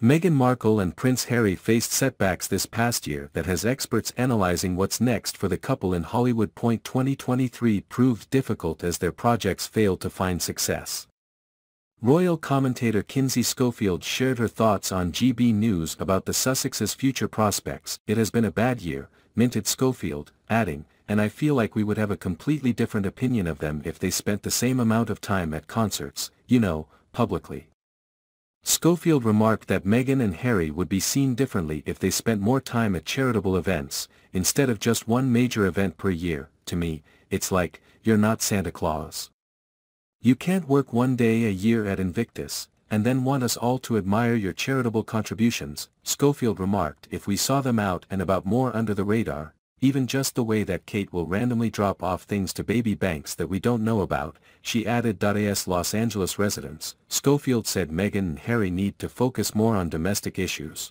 Meghan Markle and Prince Harry faced setbacks this past year that has experts analyzing what's next for the couple in Hollywood. 2023 proved difficult as their projects failed to find success. Royal commentator Kinsey Schofield shared her thoughts on GB News about the Sussex's future prospects. It has been a bad year, minted Schofield, adding, and I feel like we would have a completely different opinion of them if they spent the same amount of time at concerts, you know, publicly. Schofield remarked that Meghan and Harry would be seen differently if they spent more time at charitable events, instead of just one major event per year, to me, it's like, you're not Santa Claus. You can't work one day a year at Invictus, and then want us all to admire your charitable contributions, Schofield remarked if we saw them out and about more under the radar, even just the way that Kate will randomly drop off things to baby banks that we don't know about, she added. As Los Angeles residents, Schofield said Meghan and Harry need to focus more on domestic issues.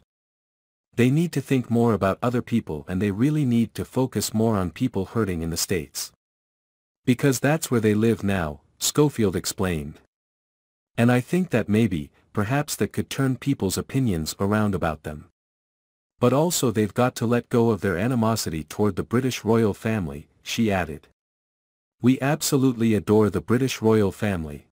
They need to think more about other people and they really need to focus more on people hurting in the States. Because that's where they live now, Schofield explained. And I think that maybe, perhaps that could turn people's opinions around about them. But also they've got to let go of their animosity toward the British royal family, she added. We absolutely adore the British royal family,